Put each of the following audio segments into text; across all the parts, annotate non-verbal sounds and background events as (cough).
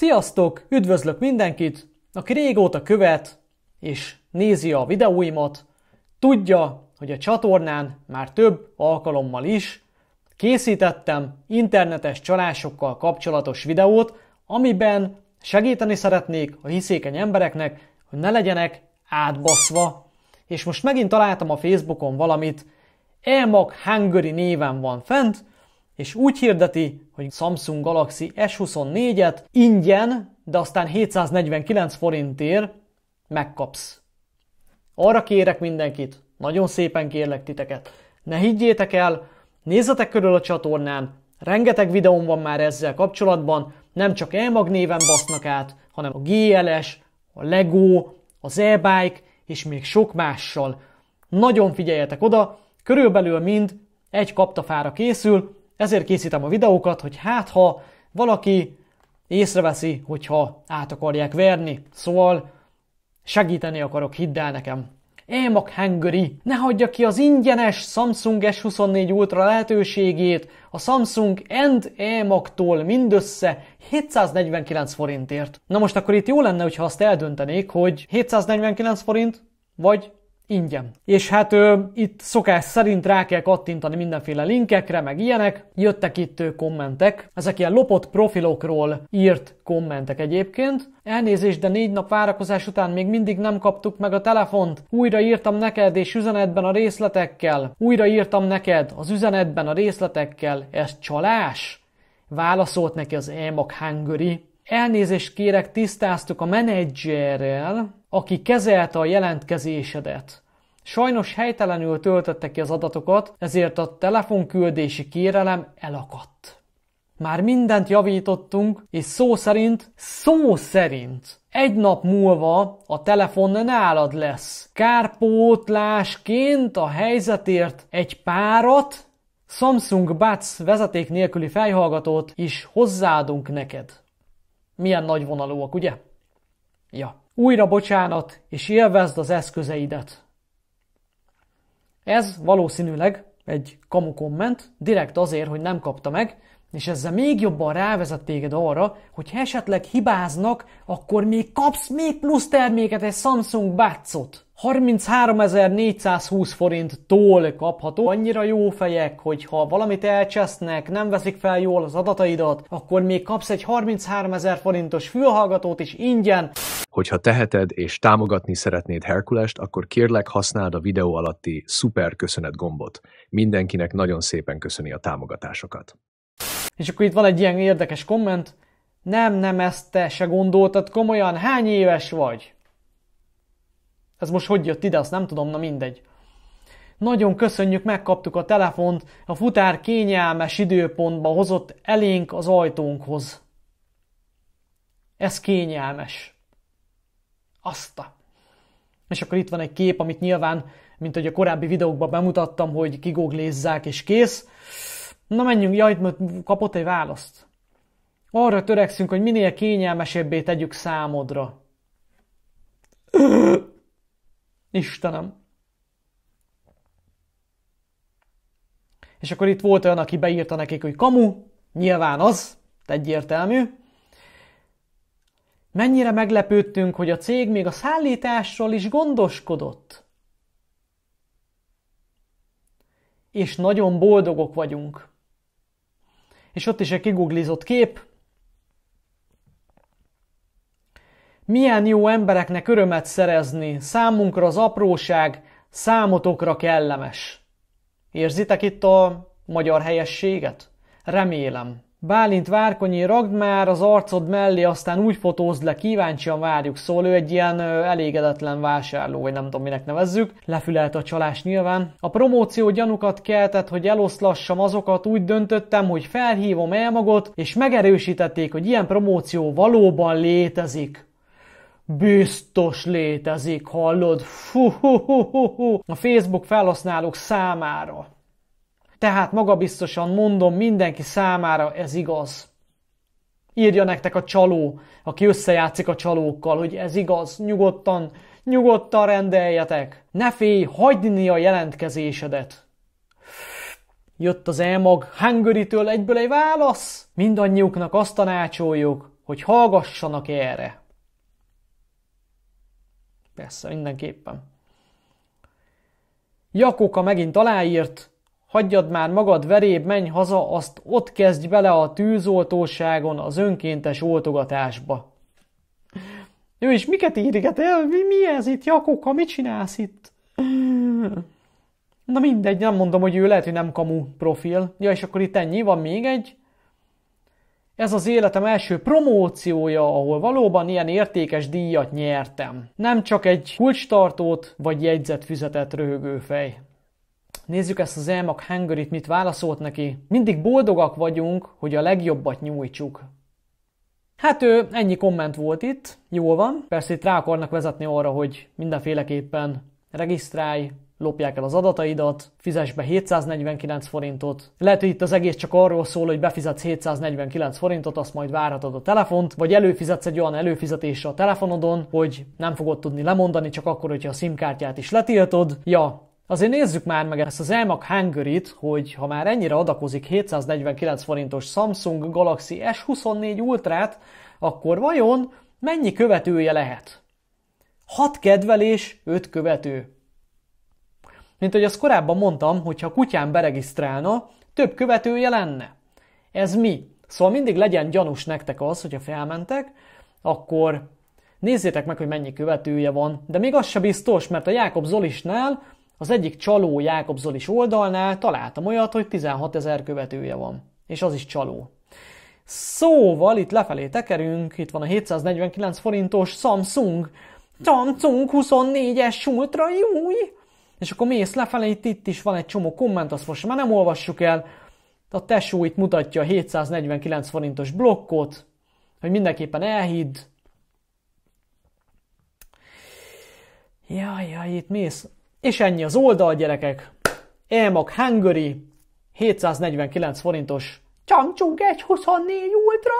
Sziasztok! Üdvözlök mindenkit, aki régóta követ és nézi a videóimat, tudja, hogy a csatornán már több alkalommal is készítettem internetes csalásokkal kapcsolatos videót, amiben segíteni szeretnék a hiszékeny embereknek, hogy ne legyenek átbaszva. És most megint találtam a Facebookon valamit, Elmag Hungary néven van fent, és úgy hirdeti, hogy Samsung Galaxy S24-et ingyen, de aztán 749 forintért megkapsz. Arra kérek mindenkit, nagyon szépen kérlek titeket, ne higgyétek el, nézzetek körül a csatornán, rengeteg videóm van már ezzel kapcsolatban, nem csak e-mag néven basznak át, hanem a GLS, a Lego, az e-bike és még sok mással. Nagyon figyeljetek oda, körülbelül mind egy kaptafára készül, ezért készítem a videókat, hogy hát ha valaki észreveszi, hogyha át akarják verni. Szóval segíteni akarok, hidd el nekem. Émak hengeri, ne hagyja ki az ingyenes Samsung S24 Ultra lehetőségét a Samsung End Emaktól mindössze 749 forintért. Na most akkor itt jó lenne, hogyha azt eldöntenék, hogy 749 forint, vagy ingyen. És hát ö, itt szokás szerint rá kell kattintani mindenféle linkekre, meg ilyenek. Jöttek itt ö, kommentek, ezek ilyen lopott profilokról írt kommentek egyébként. Elnézést, de négy nap várakozás után még mindig nem kaptuk meg a telefont. Újra írtam neked és üzenetben a részletekkel. Újra írtam neked az üzenetben a részletekkel. Ez csalás? Válaszolt neki az EMAG Hungary, Elnézést kérek, tisztáztuk a menedzserrel, aki kezelte a jelentkezésedet. Sajnos helytelenül töltötte ki az adatokat, ezért a telefonküldési kérelem elakadt. Már mindent javítottunk, és szó szerint, szó szerint egy nap múlva a telefon nálad lesz. Kárpótlásként a helyzetért egy párat, Samsung Buds vezeték nélküli fejhallgatót is hozzáadunk neked. Milyen nagyvonalúak, ugye? Ja. Újra bocsánat, és élvezd az eszközeidet. Ez valószínűleg egy kamu komment, direkt azért, hogy nem kapta meg, és ezzel még jobban rávezet téged arra, hogy ha esetleg hibáznak, akkor még kapsz még plusz terméket egy Samsung buds 33.420 forinttól kapható. Annyira jó fejek, hogy ha valamit elcsesznek, nem veszik fel jól az adataidat, akkor még kapsz egy 33.000 forintos fülhallgatót is ingyen. Hogyha teheted és támogatni szeretnéd Herkulest, akkor kérlek használd a videó alatti szuper köszönet gombot. Mindenkinek nagyon szépen köszöni a támogatásokat. És akkor itt van egy ilyen érdekes komment. Nem, nem, ezt te se gondoltad komolyan, hány éves vagy? Ez most hogy jött ide, azt nem tudom, na mindegy. Nagyon köszönjük, megkaptuk a telefont, a futár kényelmes időpontba hozott elénk az ajtónkhoz. Ez kényelmes. Azta. És akkor itt van egy kép, amit nyilván, mint hogy a korábbi videókban bemutattam, hogy kigoglézzák és kész. Na menjünk, jaj, mert kapott egy választ. Arra törekszünk, hogy minél kényelmesebbé tegyük számodra. (clears throat) Istenem. És akkor itt volt olyan, aki beírta nekik, hogy kamu, nyilván az, egyértelmű. Mennyire meglepődtünk, hogy a cég még a szállításról is gondoskodott. És nagyon boldogok vagyunk és ott is egy kiguglizott kép. Milyen jó embereknek örömet szerezni, számunkra az apróság, számotokra kellemes. Érzitek itt a magyar helyességet? Remélem. Bálint Várkonyi, ragd már az arcod mellé, aztán úgy fotózd le, kíváncsian várjuk. Szóval ő egy ilyen elégedetlen vásárló, vagy nem tudom minek nevezzük. Lefülelt a csalás nyilván. A promóció gyanukat keltett, hogy eloszlassam azokat, úgy döntöttem, hogy felhívom magot, és megerősítették, hogy ilyen promóció valóban létezik. Biztos létezik, hallod? Fuhuhuhuhu. hu, hu, hu, hu. A Facebook felhasználók számára. Tehát magabiztosan mondom, mindenki számára ez igaz. Írja nektek a csaló, aki összejátszik a csalókkal, hogy ez igaz, nyugodtan, nyugodtan rendeljetek. Ne félj hagyni a jelentkezésedet. Jött az elmag Hungary-től egyből egy válasz. Mindannyiuknak azt tanácsoljuk, hogy hallgassanak erre. Persze, mindenképpen. Jakóka megint aláírt, Hagyjad már magad veréb, menj haza, azt ott kezdj bele a tűzoltóságon, az önkéntes oltogatásba. Ő is miket írget el? Mi, mi ez itt, Jakoka, Mit csinálsz itt? Na mindegy, nem mondom, hogy ő lehet, hogy nem kamu profil. Ja, és akkor itt ennyi, van még egy. Ez az életem első promóciója, ahol valóban ilyen értékes díjat nyertem. Nem csak egy kulcstartót vagy jegyzetfüzetet fej. Nézzük ezt az elmak Hungaryt, mit válaszolt neki. Mindig boldogak vagyunk, hogy a legjobbat nyújtsuk. Hát ő, ennyi komment volt itt, jól van. Persze itt rá akarnak vezetni arra, hogy mindenféleképpen regisztrálj, lopják el az adataidat, fizess be 749 forintot. Lehet, hogy itt az egész csak arról szól, hogy befizetsz 749 forintot, azt majd várhatod a telefont, vagy előfizetsz egy olyan előfizetésre a telefonodon, hogy nem fogod tudni lemondani, csak akkor, hogyha a SIM kártyát is letiltod. Ja, Azért nézzük már meg ezt az elmak hungary hogy ha már ennyire adakozik 749 forintos Samsung Galaxy S24 ultra akkor vajon mennyi követője lehet? 6 kedvelés, 5 követő. Mint ahogy azt korábban mondtam, hogy ha kutyán beregisztrálna, több követője lenne. Ez mi? Szóval mindig legyen gyanús nektek az, hogyha felmentek, akkor nézzétek meg, hogy mennyi követője van. De még az se biztos, mert a Jákob Zolisnál az egyik csaló Jákob Zolis oldalnál találtam olyat, hogy 16 ezer követője van. És az is csaló. Szóval itt lefelé tekerünk, itt van a 749 forintos Samsung, Samsung 24-es Ultra, júj! És akkor mész lefelé, itt, itt is van egy csomó komment, azt most már nem olvassuk el. A tesó itt mutatja a 749 forintos blokkot, hogy mindenképpen elhidd. Jaj, jaj, itt mész és ennyi az oldal, gyerekek. Elmag Hungary, 749 forintos. Csangcsunk 24 ultra.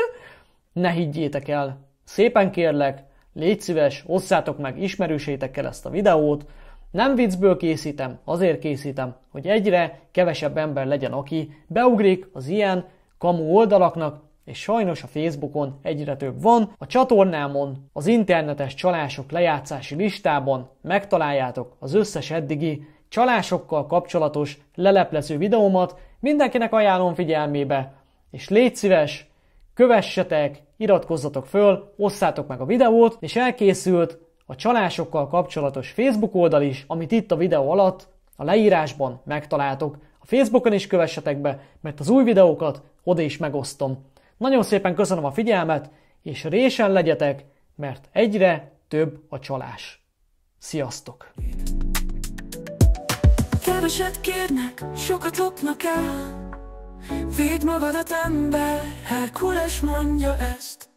(laughs) ne higgyétek el. Szépen kérlek, légy szíves, osszátok meg ismerősétekkel ezt a videót. Nem viccből készítem, azért készítem, hogy egyre kevesebb ember legyen, aki beugrik az ilyen kamu oldalaknak, és sajnos a Facebookon egyre több van. A csatornámon, az internetes csalások lejátszási listában megtaláljátok az összes eddigi csalásokkal kapcsolatos leleplező videómat. Mindenkinek ajánlom figyelmébe, és légy szíves, kövessetek, iratkozzatok föl, osszátok meg a videót, és elkészült a csalásokkal kapcsolatos Facebook oldal is, amit itt a videó alatt a leírásban megtaláltok. A Facebookon is kövessetek be, mert az új videókat oda is megosztom. Nagyon szépen köszönöm a figyelmet, és résen legyetek, mert egyre több a csalás. Sziasztok! Keveset kérnek, sokat lopnak el Véd magadat ember, Herkules mondja ezt